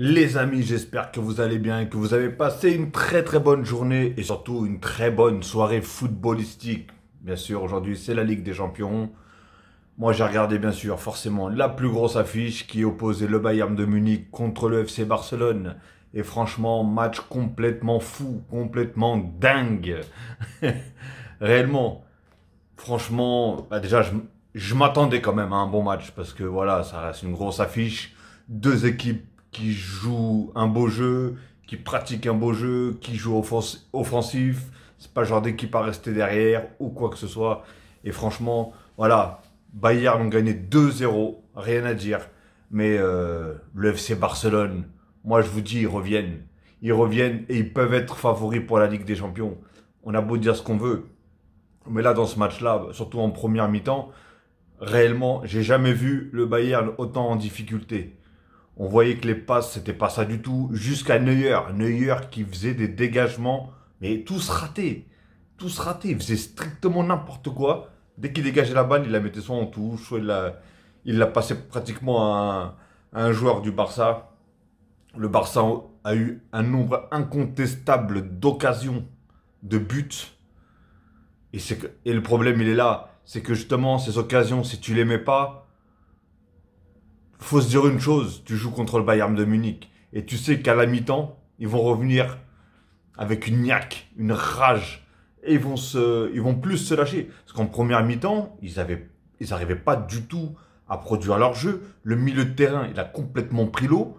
Les amis, j'espère que vous allez bien que vous avez passé une très très bonne journée et surtout une très bonne soirée footballistique. Bien sûr, aujourd'hui c'est la Ligue des Champions. Moi j'ai regardé bien sûr forcément la plus grosse affiche qui opposait le Bayern de Munich contre le FC Barcelone. Et franchement, match complètement fou, complètement dingue. Réellement, franchement, bah, déjà je m'attendais quand même à un bon match parce que voilà, ça reste une grosse affiche. Deux équipes qui joue un beau jeu, qui pratique un beau jeu, qui joue offensif. C'est pas le genre d'équipe à rester derrière ou quoi que ce soit. Et franchement, voilà, Bayern ont gagné 2-0, rien à dire. Mais euh, le FC Barcelone, moi je vous dis, ils reviennent. Ils reviennent et ils peuvent être favoris pour la Ligue des Champions. On a beau dire ce qu'on veut. Mais là, dans ce match-là, surtout en première mi-temps, réellement, j'ai jamais vu le Bayern autant en difficulté. On voyait que les passes, c'était pas ça du tout. Jusqu'à Neuer. Neuer qui faisait des dégagements, mais tous ratés. Tous ratés. Il faisait strictement n'importe quoi. Dès qu'il dégageait la balle, il la mettait soit en touche, soit il la, il la passait pratiquement à un, joueur du Barça. Le Barça a eu un nombre incontestable d'occasions, de buts. Et, que, et le problème, il est là. C'est que justement, ces occasions, si tu les mets pas, faut se dire une chose, tu joues contre le Bayern de Munich et tu sais qu'à la mi-temps, ils vont revenir avec une niaque, une rage et ils vont se ils vont plus se lâcher parce qu'en première mi-temps, ils avaient ils n'arrivaient pas du tout à produire leur jeu. Le milieu de terrain, il a complètement pris l'eau.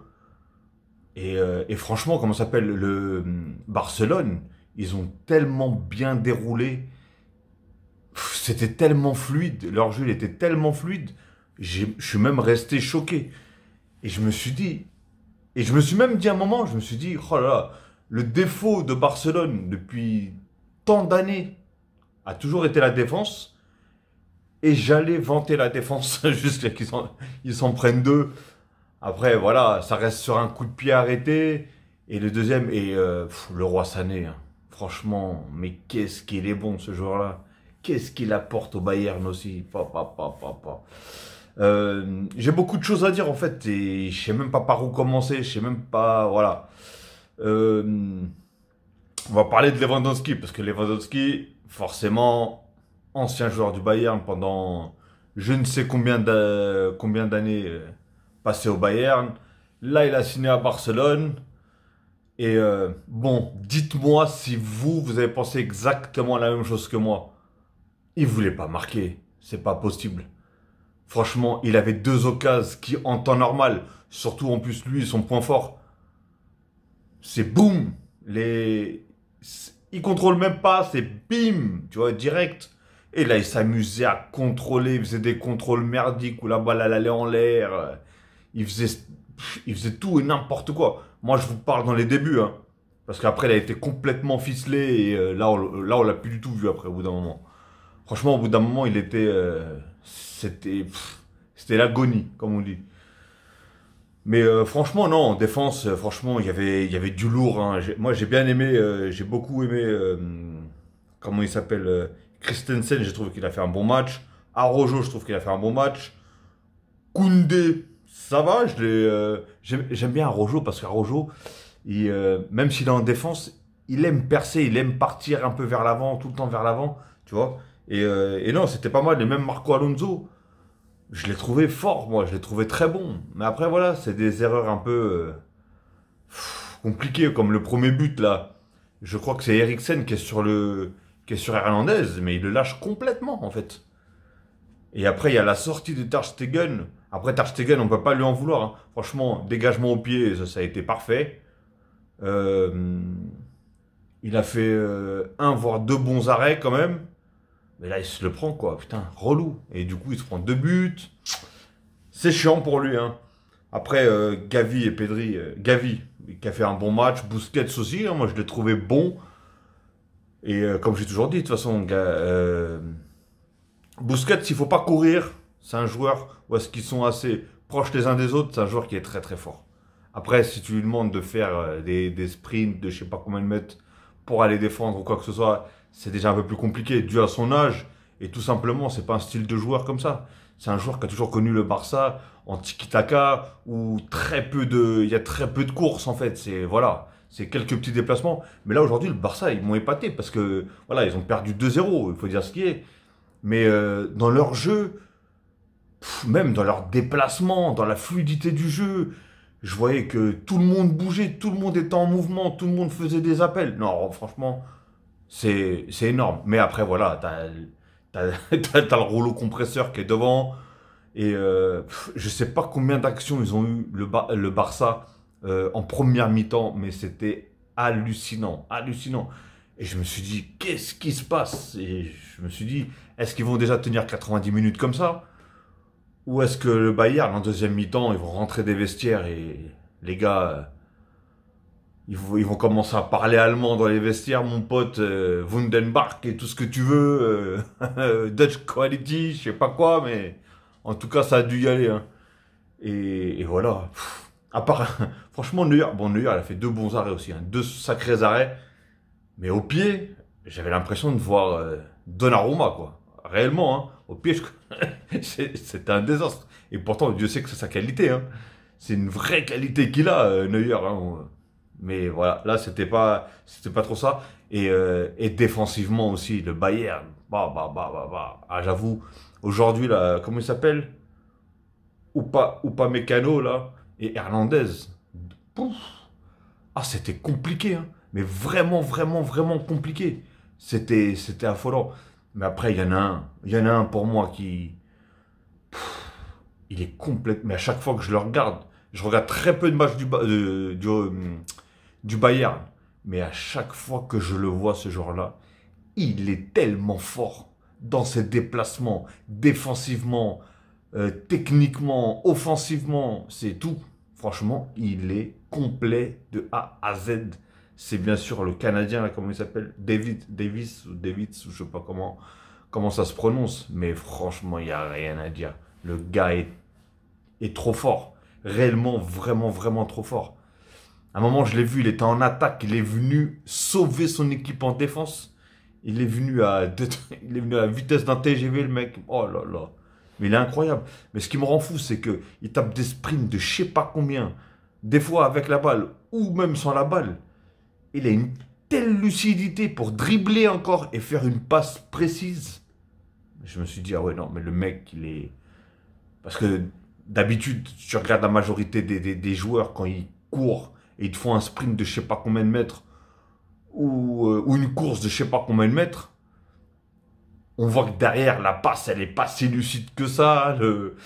Et, euh, franchement, comment s'appelle le hum, Barcelone Ils ont tellement bien déroulé. C'était tellement fluide. Leur jeu était tellement fluide je suis même resté choqué. Et je me suis dit, et je me suis même dit à un moment, je me suis dit, oh là là, le défaut de Barcelone depuis tant d'années a toujours été la défense. Et j'allais vanter la défense jusqu'à qu'ils s'en prennent deux. Après, voilà, ça reste sur un coup de pied arrêté. Et le deuxième, et euh, le roi Sané. Hein. Franchement, mais qu'est-ce qu'il est bon ce jour là Qu'est-ce qu'il apporte au Bayern aussi. Pa, pa, euh, j'ai beaucoup de choses à dire en fait et je sais même pas par où commencer, je sais même pas, voilà. Euh, on va parler de Lewandowski parce que Lewandowski, forcément, ancien joueur du Bayern pendant je ne sais combien d'années euh, passé au Bayern. Là, il a signé à Barcelone. Et bon, dites-moi si vous, vous avez pensé exactement la même chose que moi. Il voulait pas marquer. C'est pas possible. Franchement, il avait deux occasions qui, en temps normal, surtout en plus lui, son point fort, c'est boum. Les... Il contrôle même pas, c'est bim, tu vois, direct. Et là, il s'amusait à contrôler, il faisait des contrôles merdiques où la balle allait en l'air. Il faisait, il faisait tout et n'importe quoi. Moi, je vous parle dans les débuts, hein, parce qu'après, il a été complètement ficelé et euh, là, on, là, on l'a plus du tout vu après, au bout d'un moment. Franchement, au bout d'un moment, il était, euh, c'était c'était l'agonie, comme on dit. Mais euh, franchement, non, en défense, euh, franchement il y il y avait du lourd. Hein. Moi, j'ai bien aimé, euh, j'ai beaucoup aimé, comment il s'appelle, Christensen, je trouve qu'il a fait un bon match. Arojo, je trouve qu'il a fait un bon match. Koundé, ça va, j'aime bien Rojo parce qu'Arojo, même s'il est en défense, il aime percer, il aime partir un peu vers l'avant, tout le temps vers l'avant, tu vois. Euh, et, non, c'était pas moi Et même Marco Alonso, je l'ai trouvé fort, moi. Je l'ai trouvé très bon. Mais après, voilà, c'est des erreurs un peu euh, compliquées, comme le premier but, là. Je crois que c'est Eriksen qui est sur le qui est sur mais il le lâche complètement, en fait. Et après, il y a la sortie de Tarstegen Après, Tarstegen on peut pas lui en vouloir. Hein. Franchement, dégagement au pied, ça, a été parfait. Euh, il a fait un, voire deux bons arrêts quand même. Mais là, il se le prend, quoi. Putain, relou. Et du coup, il se prend deux buts. C'est chiant pour lui, hein. Après, euh, Gavi et Pedri. Euh, Gavi, qui a fait un bon match. Busquets aussi, hein. moi, je l'ai trouvé bon. Et euh, comme j'ai toujours dit, de toute façon, Busquets, il faut pas courir. C'est un joueur où est-ce qu'ils sont assez proches les uns des autres. C'est un joueur qui est très, très fort. Après, si tu lui demandes de faire des, sprints de je sais pas combien de mètres pour aller défendre ou quoi que ce soit, c'est déjà un peu plus compliqué, dû à son âge. Et tout simplement, c'est pas un style de joueur comme ça. C'est un joueur qui a toujours connu le Barça en tiki-taka, où très peu de, il y a très peu de courses, en fait. C'est, voilà. C'est quelques petits déplacements. Mais là, aujourd'hui, le Barça, ils m'ont épaté parce que, voilà, ils ont perdu 2-0. Il faut dire ce qui est. Mais, euh, dans leur jeu, même dans leur déplacement, dans la fluidité du jeu, je voyais que tout le monde bougeait, tout le monde était en mouvement, tout le monde faisait des appels. Non, franchement, c'est énorme. Mais après, voilà, t'as le rouleau compresseur qui est devant. Et euh, je sais pas combien d'actions ils ont eu le, le Barça euh, en première mi-temps, mais c'était hallucinant, hallucinant. Et je me suis dit, qu'est-ce qui se passe Et je me suis dit, est-ce qu'ils vont déjà tenir 90 minutes comme ça Ou est-ce que le Bayern, en deuxième mi-temps, ils vont rentrer des vestiaires et les gars, euh, ils, vont commencer à parler allemand dans les vestiaires, mon pote, euh, Wundenbach et tout ce que tu veux, euh, Dutch Quality, je sais pas quoi, mais en tout cas, ça a dû y aller. Hein. Et, voilà. à part, franchement, Neuer, bon, Neuer, a fait deux bons arrêts aussi, hein, deux sacrés arrêts, mais au pied, j'avais l'impression de voir euh, Donnarumma, quoi. Réellement, hein. au pied, c'était un désastre. Et pourtant, Dieu sait que c'est sa qualité. Hein. C'est une vraie qualité qu'il a, Neuer. Mais voilà, là, c'était pas, c'était pas trop ça. Euh, et, défensivement aussi, le Bayern. Bah, bah, bah, bah, bah. Ah, j'avoue, aujourd'hui, là, comment il s'appelle ou pas, ou pas Mécano, là, et Hernandez. Pouf. Ah, c'était compliqué, hein. mais vraiment, vraiment, vraiment compliqué. C'était, c'était affolant. Mais après, il y en a un, il y en a un pour moi qui. il est complètement. Mais à chaque fois que je le regarde, je regarde très peu de matchs du, du euh, du Bayern. Mais à chaque fois que je le vois ce jour-là, il est tellement fort dans ses déplacements, défensivement, euh, techniquement, offensivement, c'est tout. Franchement, il est complet de A à Z. C'est bien sûr le Canadien, là, comment il s'appelle David, Davis ou Davis, ou je sais pas comment, comment ça se prononce. Mais franchement, il n'y a rien à dire. Le gars est, est trop fort. Réellement, vraiment, vraiment trop fort. À un moment, je l'ai vu, il était en attaque, il est venu sauver son équipe en défense. Il est venu à, il est venu à la vitesse d'un TGV, le mec. Oh là là. Mais il est incroyable. Mais ce qui me rend fou, c'est que il tape des sprints de je sais pas combien. Des fois avec la balle ou même sans la balle. Il a une telle lucidité pour dribbler encore et faire une passe précise. Je me suis dit, ah ouais, non, mais le mec, il est. Parce que d'habitude, tu regardes la majorité des, des, des joueurs quand ils courent et ils te font un sprint de je sais pas combien de mètres euh, ou, une course de je sais pas combien de mètres, on voit que derrière la passe, elle est pas si lucide que ça, le,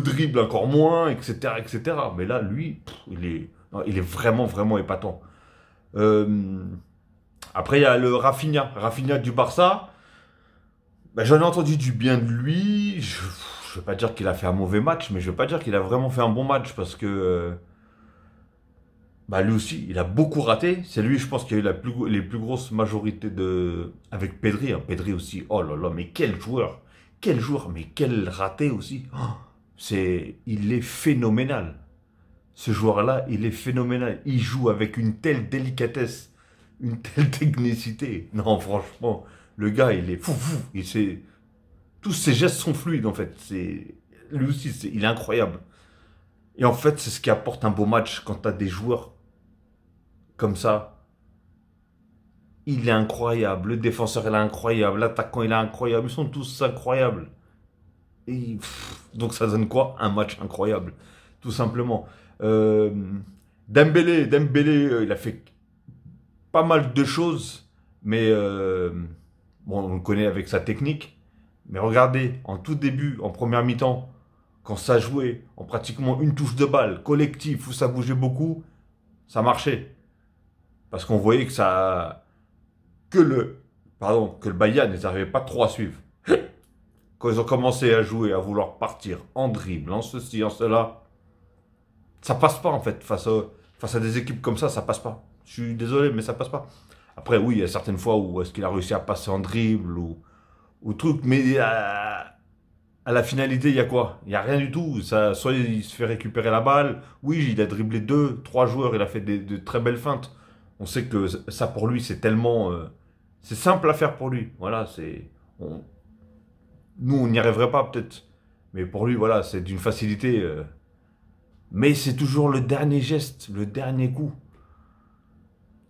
dribble encore moins, etc., etc. Mais là, lui, il, est, il est vraiment, vraiment épatant. Euh, après, il y a le Rafinha, Rafinha du Barça. Bah, j'en ai entendu du bien de lui. Je ne vais pas dire qu'il a fait un mauvais match, mais je ne vais pas dire qu'il a vraiment fait un bon match parce que euh, bah lui aussi, il a beaucoup raté. C'est lui, je pense, qui a eu la plus, les plus grosses majorités de. Avec Pedri. Hein. Pedri aussi. Oh là là, mais quel joueur Quel joueur Mais quel raté aussi oh, C'est, Il est phénoménal. Ce joueur-là, il est phénoménal. Il joue avec une telle délicatesse, une telle technicité. Non, franchement, le gars, il est fou, fou. Il sait... Tous ses gestes sont fluides, en fait. C'est... Lui aussi, il est incroyable. Et en fait, c'est ce qui apporte un beau match quand tu as des joueurs comme ça. Il est incroyable, le défenseur il est incroyable, l'attaquant il est incroyable, ils sont tous incroyables. Et, donc ça donne quoi Un match incroyable, tout simplement. Euh, Dembélé, Dembélé, euh, il a fait pas mal de choses, mais euh, bon, on le connaît avec sa technique. Mais regardez, en tout début, en première mi-temps, quand ça jouait en pratiquement une touche de balle, collectif, où ça bougeait beaucoup, ça marchait. Parce qu'on voyait que ça. Que le. Pardon, que le Bayern n'arrivait pas trop à suivre. Quand ils ont commencé à jouer, à vouloir partir en dribble, en ceci, en cela, ça passe pas en fait. Face à, face à des équipes comme ça, ça passe pas. Je suis désolé, mais ça passe pas. Après, oui, il y a certaines fois où est-ce qu'il a réussi à passer en dribble ou, ou truc, mais à, à, la finalité, il y a quoi Il y a rien du tout. Ça, soit il se fait récupérer la balle, oui, il a dribblé deux, trois joueurs, il a fait de très belles feintes. On sait que ça pour lui, c'est tellement. Euh, c'est simple à faire pour lui. Voilà, c'est. Nous, on n'y arriverait pas peut-être. Mais pour lui, voilà, c'est d'une facilité. Euh, mais c'est toujours le dernier geste, le dernier coup.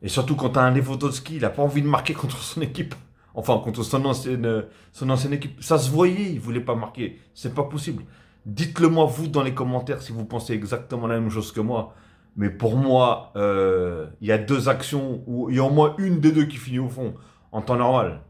Et surtout quand as un Lewandowski, il n'a pas envie de marquer contre son équipe. Enfin, contre son ancienne, son ancienne équipe. Ça se voyait, il voulait pas marquer. C'est pas possible. Dites-le moi, vous, dans les commentaires, si vous pensez exactement la même chose que moi. Mais pour moi, euh, il y a deux actions où il y a au moins une des deux qui finit au fond, en temps normal.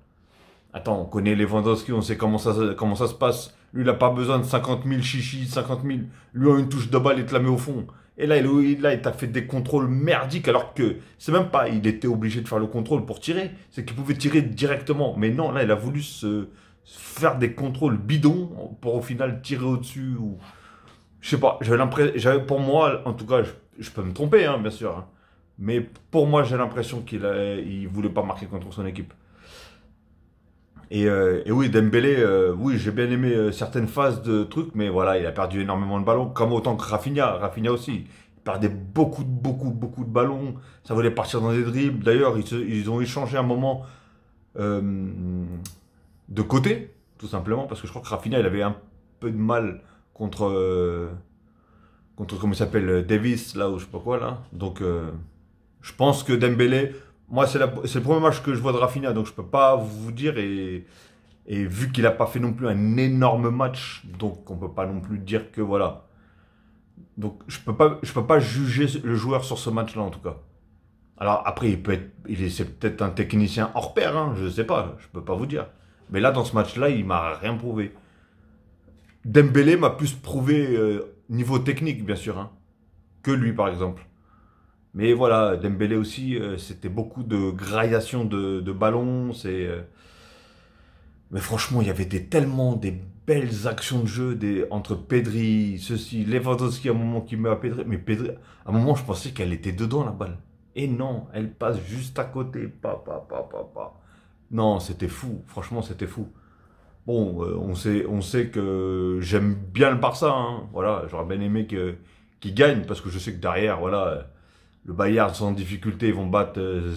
Attends, on connaît Lewandowski, on sait comment ça, comment ça se passe. Lui, il n'a pas besoin de 50 000 chichis, 50 000. Lui, a une touche de balle, il te la met au fond. Et là, il, là, t'a fait des contrôles merdiques alors que c'est même pas, il était obligé de faire le contrôle pour tirer. C'est qu'il pouvait tirer directement. Mais non, là, il a voulu se faire des contrôles bidons pour au final tirer au-dessus ou je sais pas, j'avais l'impression, pour moi, en tout cas, je peux me tromper, hein, bien sûr. Hein. Mais pour moi, j'ai l'impression qu'il ne voulait pas marquer contre son équipe. Et, euh, oui, Dembélé, euh, oui, j'ai bien aimé euh, certaines phases de trucs, mais voilà, il a perdu énormément de ballons, comme autant que Rafinha. Rafinha aussi, il perdait beaucoup, beaucoup, beaucoup de ballons. Ça voulait partir dans des dribbles. D'ailleurs, ils, ont échangé un moment de côté, tout simplement, parce que je crois que Rafinha, il avait un peu de mal contre contre comment il s'appelle euh, Davis là ou je sais pas quoi là. Donc euh, je pense que Dembélé, moi c'est le premier match que je vois de Rafinha donc je peux pas vous dire et, vu qu'il a pas fait non plus un énorme match donc on peut pas non plus dire que voilà. Donc je peux pas je peux pas juger le joueur sur ce match là en tout cas. Alors après il peut être il c'est peut-être un technicien hors pair hein, je sais pas, je peux pas vous dire. Mais là dans ce match là, il m'a rien prouvé. Dembélé m'a plus prouvé euh, niveau technique, bien sûr, hein, que lui, par exemple. Mais voilà, Dembélé aussi, euh, c'était beaucoup de graillation de, ballons. Euh, mais franchement, il y avait des, tellement des belles actions de jeu des, entre Pedri, ceci, Lewandowski à un moment qui met à Pedri. Mais Pedri, à un moment, je pensais qu'elle était dedans la balle. Et non, elle passe juste à côté. Pa, pa, pa, pa, pa. Non, c'était fou. Franchement, c'était fou. Bon, euh, on, sait, on sait que j'aime bien le Barça. Hein. voilà, j'aurais bien aimé qu'il gagne, gagnent parce que je sais que derrière, voilà, le Bayern sans difficulté, ils vont battre, euh,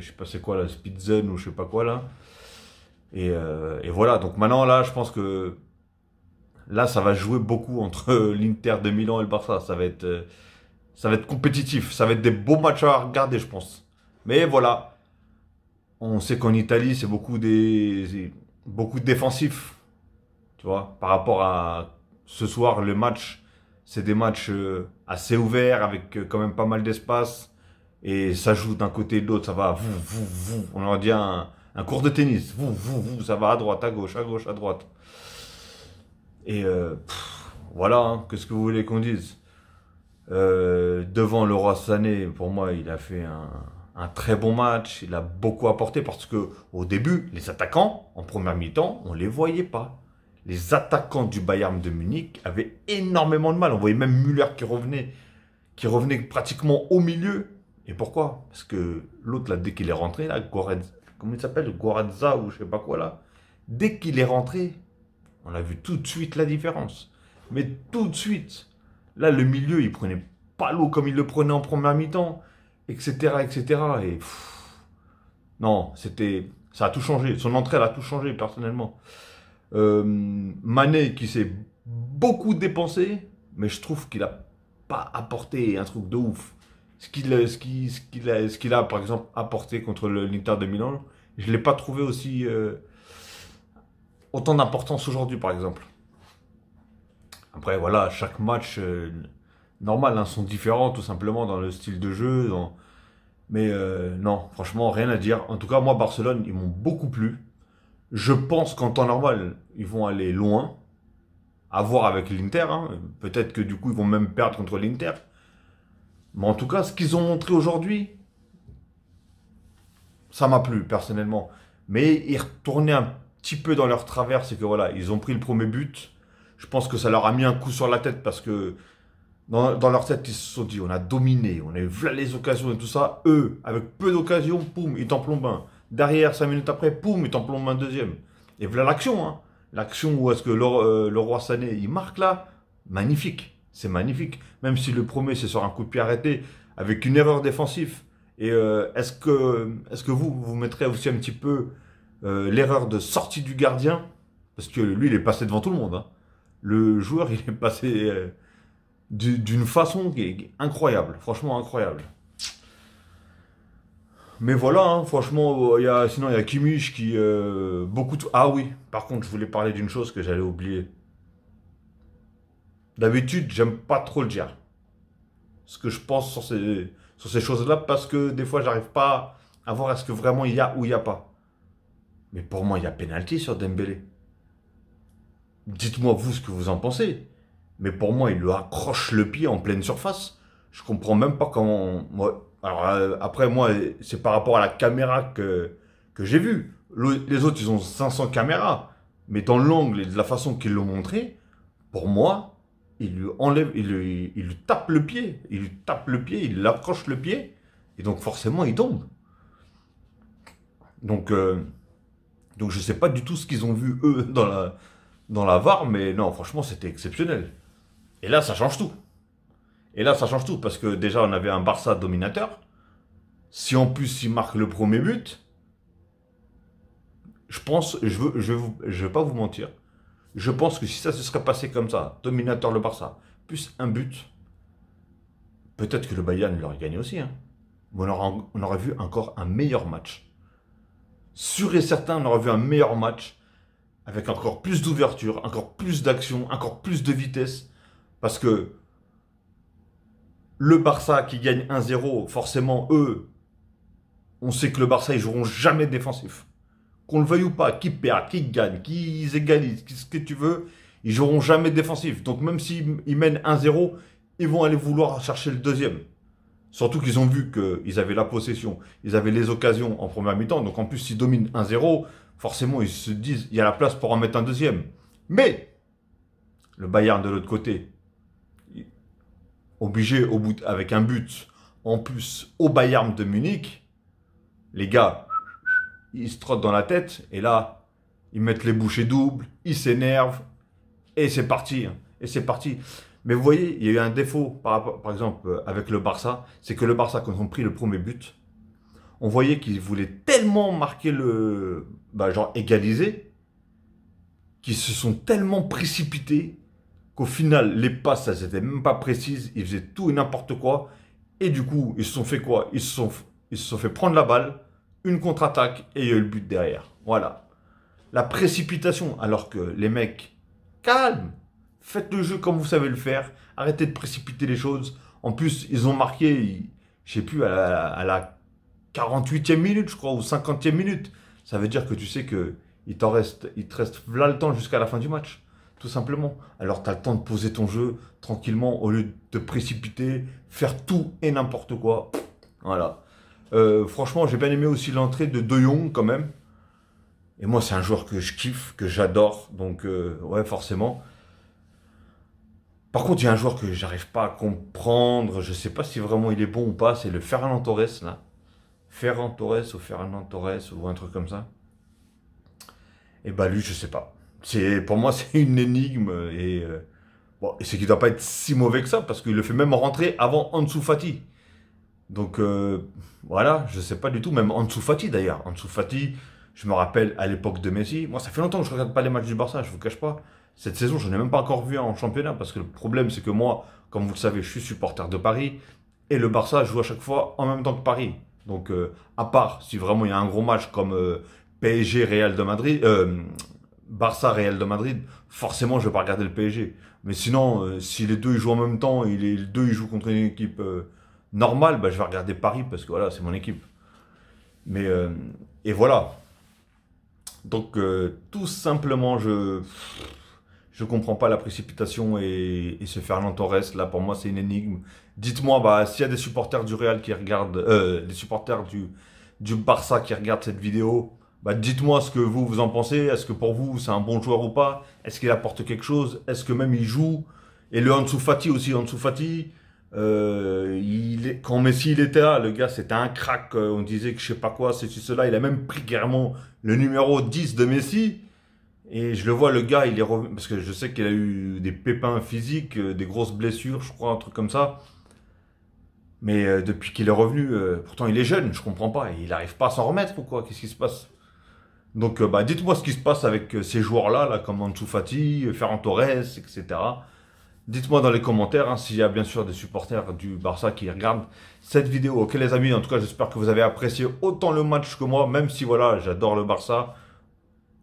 je sais pas c'est quoi, la Spitzen ou je sais pas quoi là. Et, euh, voilà, donc maintenant là, je pense que là, ça va jouer beaucoup entre l'Inter de Milan et le Barça. Ça va être, ça va être compétitif, ça va être des beaux matchs à regarder, je pense. Mais voilà, on sait qu'en Italie, c'est beaucoup des beaucoup de défensifs, tu vois, par rapport à ce soir, le match, c'est des matchs euh, assez ouverts, avec euh, quand même pas mal d'espace, et ça joue d'un côté et de l'autre, ça va, vous, vous, on en dit un, cours de tennis, vous, vous, vous, ça va à droite, à gauche, à gauche, à droite. Et euh, voilà, hein, qu'est-ce que vous voulez qu'on dise Devant Devant Roi Sané, pour moi, il a fait un, un très bon match, il a beaucoup apporté parce que au début, les attaquants, en première mi-temps, on ne les voyait pas. Les attaquants du Bayern de Munich avaient énormément de mal. On voyait même Müller qui revenait, qui revenait pratiquement au milieu. Et pourquoi Parce que l'autre, là, dès qu'il est rentré, là, comment il s'appelle ou je sais pas quoi, là. Dès qu'il est rentré, on a vu tout de suite la différence. Mais tout de suite, là, le milieu, il prenait pas l'eau comme il le prenait en première mi-temps etc., etc. Et non, c'était, ça a tout changé. Son entrée, a tout changé personnellement. Euh, Mané qui s'est beaucoup dépensé, mais je trouve qu'il a pas apporté un truc de ouf. Ce qu'il a, ce ce ce a par exemple apporté contre l'Inter de Milan, je l'ai pas trouvé aussi euh, autant d'importance aujourd'hui, par exemple. Après, voilà, chaque match. Euh, normal, hein, sont différents tout simplement dans le style de jeu, dans, mais euh, non, franchement, rien à dire. En tout cas, moi, Barcelone, ils m'ont beaucoup plu. Je pense qu'en temps normal, ils vont aller loin. À voir avec l'Inter. Hein. Peut-être que du coup, ils vont même perdre contre l'Inter. Mais en tout cas, ce qu'ils ont montré aujourd'hui, ça m'a plu personnellement. Mais ils retournaient un petit peu dans leur travers, c'est que voilà, ils ont pris le premier but. Je pense que ça leur a mis un coup sur la tête parce que dans, leur tête, ils se sont dit, on a dominé, on a eu les occasions et tout ça. Eux, avec peu d'occasions, poum, ils t'en plombent un. Derrière, cinq minutes après, poum, ils t'en plombent un deuxième. Et voilà l'action, hein. L'action où est-ce que euh, le, roi Sané, il marque là, magnifique. C'est magnifique. Même si le premier, c'est sur un coup de pied arrêté, avec une erreur défensive. Et euh, est-ce que, est que vous, vous mettrez aussi un petit peu euh, l'erreur de sortie du gardien Parce que lui, il est passé devant tout le monde. Hein. Le joueur, il est passé d'une façon incroyable, franchement incroyable. Mais voilà, hein, franchement, y a, sinon il y a Kimich qui... Euh, beaucoup Ah oui, par contre, je voulais parler d'une chose que j'allais oublier. D'habitude, j'aime pas trop le dire. Ce que je pense sur ces, sur ces choses-là, parce que des fois, j'arrive pas à voir est-ce que vraiment il y a ou il n'y a pas. Mais pour moi, il y a pénalty sur Dembélé. Dites-moi vous ce que vous en pensez mais pour moi, il lui accroche le pied en pleine surface. Je comprends même pas comment. Moi, euh, après, moi, c'est par rapport à la caméra que, que j'ai vu. les autres, ils ont 500 caméras, mais dans l'angle et de la façon qu'ils l'ont montré, pour moi, il lui enlève, il il lui tape le pied, il lui tape le pied, il l'accroche le pied, et donc forcément, il tombe. Donc, je euh, donc je sais pas du tout ce qu'ils ont vu eux dans la dans la VAR, mais non, franchement, c'était exceptionnel. Et là, ça change tout. Et là, ça change tout parce que déjà, on avait un Barça dominateur. Si en plus, il marque le premier but, je pense, je veux, je, pas vous mentir, je pense que si ça se serait passé comme ça, dominateur le Barça, plus un but, peut-être que le Bayern l'aurait gagné aussi. Hein. On, on aurait vu encore un meilleur match. Sûr et certain, on aurait vu un meilleur match avec encore plus d'ouverture, encore plus d'action, encore plus de vitesse. Parce que le Barça qui gagne 1-0, forcément, eux, on sait que le Barça, ils joueront jamais défensif. Qu'on le veuille ou pas, qui perd, qui gagne, qui égalise, ce que tu veux, ils joueront jamais défensif. Donc même s'ils mènent 1-0, ils vont aller vouloir chercher le deuxième. Surtout qu'ils ont vu qu'ils avaient la possession, ils avaient les occasions en première mi-temps. Donc en plus, s'ils dominent 1-0, forcément, ils se disent, il y a la place pour en mettre un deuxième. Mais, le Bayern de l'autre côté, obligé au bout, avec un but en plus au Bayern de Munich, les gars, ils se trottent dans la tête et là, ils mettent les bouchées doubles, ils s'énervent et c'est parti. Hein, et c'est parti. Mais vous voyez, il y a eu un défaut par, par exemple euh, avec le Barça, c'est que le Barça, quand ils ont pris le premier but, on voyait qu'ils voulaient tellement marquer le. Bah, genre égaliser, qu'ils se sont tellement précipités qu'au final, les passes, elles n'étaient même pas précises, ils faisaient tout et n'importe quoi. Et du coup, ils se sont fait quoi ils se, sont, ils sont fait prendre la balle, une contre-attaque, et il y a eu le but derrière. Voilà. La précipitation, alors que les mecs, calme, faites le jeu comme vous savez le faire, arrêtez de précipiter les choses. En plus, ils ont marqué, je sais plus, à la, 48e minute, je crois, ou 50e minute. Ça veut dire que tu sais que il, reste, il te reste là le temps jusqu'à la fin du match tout simplement. Alors tu as le temps de poser ton jeu tranquillement au lieu de précipiter, faire tout et n'importe quoi. Voilà. Euh, franchement, j'ai bien aimé aussi l'entrée de De Jong quand même. Et moi, c'est un joueur que je kiffe, que j'adore. Donc, euh, ouais, forcément. Par contre, il y a un joueur que j'arrive pas à comprendre. Je sais pas si vraiment il est bon ou pas. C'est le Ferran Torres, là. Ferran Torres ou Ferran Torres ou un truc comme ça. Et eh bah, ben, lui, je sais pas c'est pour moi c'est une énigme et euh, bon, c'est qu'il doit pas être si mauvais que ça parce qu'il le fait même rentrer avant Ansu Fati. Donc euh, voilà, je sais pas du tout, même Ansu Fati d'ailleurs. Ansu Fati, je me rappelle à l'époque de Messi. Moi, ça fait longtemps que je regarde pas les matchs du Barça, je vous cache pas. Cette saison, je n'ai même pas encore vu en championnat parce que le problème, c'est que moi, comme vous le savez, je suis supporter de Paris et le Barça joue à chaque fois en même temps que Paris. Donc, euh, à part si vraiment il y a un gros match comme PSG Real de Madrid, Barça, Real de Madrid, forcément je vais pas regarder le PSG. Mais sinon, euh, si les deux ils jouent en même temps et les deux ils jouent contre une équipe euh, normale, bah, je vais regarder Paris parce que voilà, c'est mon équipe. Mais euh, et voilà. Donc tout simplement, je je comprends pas la précipitation et, et ce Fernand Torres là pour moi c'est une énigme. Dites-moi, bah s'il y a des supporters du Real qui regardent, des supporters du du Barça qui regardent cette vidéo, bah, dites-moi ce que vous, vous en pensez. Est-ce que pour vous, c'est un bon joueur ou pas Est-ce qu'il apporte quelque chose Est-ce que même il joue Et le Ansu Fati aussi, Ansu Fati, euh, quand Messi il était là, le gars c'était un crack, euh, on disait que je sais pas quoi, c'est cela, il a même pris carrément le numéro 10 de Messi. Et je le vois, le gars, il est parce que je sais qu'il a eu des pépins physiques, euh, des grosses blessures, je crois, un truc comme ça. Mais depuis qu'il est revenu, pourtant il est jeune, je comprends pas, il n'arrive pas à s'en remettre pourquoi qu'est-ce qui se passe donc, euh, bah, dites-moi ce qui se passe avec euh, ces joueurs-là, là, comme Ansu Ferran Torres, etc. Dites-moi dans les commentaires hein, s'il y a bien sûr des supporters du Barça qui regardent cette vidéo. Ok les amis, en tout cas j'espère que vous avez apprécié autant le match que moi, même si voilà, j'adore le Barça.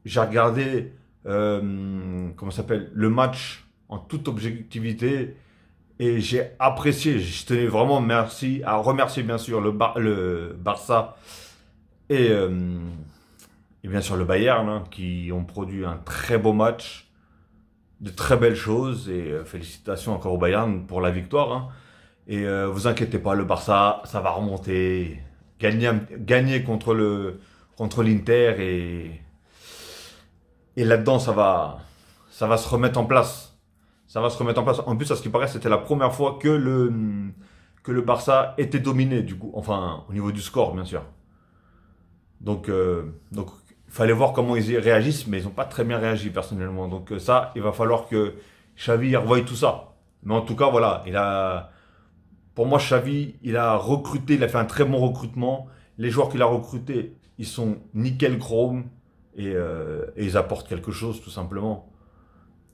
J'ai regardé, euh, comment s'appelle, le match en toute objectivité et j'ai apprécié. Je tenais vraiment merci à remercier bien sûr le, Barça et et bien sûr le Bayern, hein, qui ont produit un très beau match, de très belles choses, et euh, félicitations encore au Bayern pour la victoire. Hein. Et euh, vous inquiétez pas, le Barça, ça va remonter. Gagner, gagner contre le contre l'Inter et et là-dedans ça va ça va se remettre en place. Ça va se remettre en place. En plus, à ce qui paraît, c'était la première fois que le que le Barça était dominé du coup, enfin au niveau du score bien sûr. Donc euh, donc fallait voir comment ils réagissent, mais ils n'ont pas très bien réagi personnellement. Donc euh, ça, il va falloir que Xavi revoie tout ça. Mais en tout cas, voilà, il a, pour moi, Xavi, il a recruté, il a fait un très bon recrutement. Les joueurs qu'il a recrutés, ils sont nickel chrome et, euh, ils apportent quelque chose tout simplement.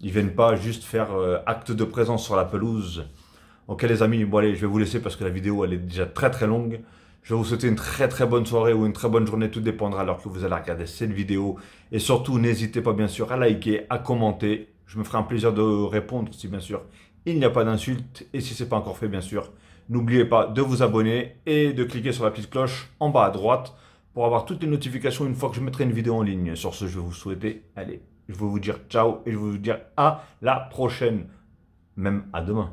Ils viennent pas juste faire euh, acte de présence sur la pelouse. Ok les amis, je vais vous laisser parce que la vidéo elle est déjà très très longue. Je vous souhaiter une très très bonne soirée ou une très bonne journée, tout dépendra alors que vous allez regarder cette vidéo. Et surtout, n'hésitez pas bien sûr à liker, à commenter. Je me ferai un plaisir de répondre si bien sûr il n'y a pas d'insultes. Et si ce n'est pas encore fait, bien sûr, n'oubliez pas de vous abonner et de cliquer sur la petite cloche en bas à droite pour avoir toutes les notifications une fois que je mettrai une vidéo en ligne. Sur ce, je vais vous souhaiter, allez, je vais vous dire ciao et je vais vous dire à la prochaine, même à demain.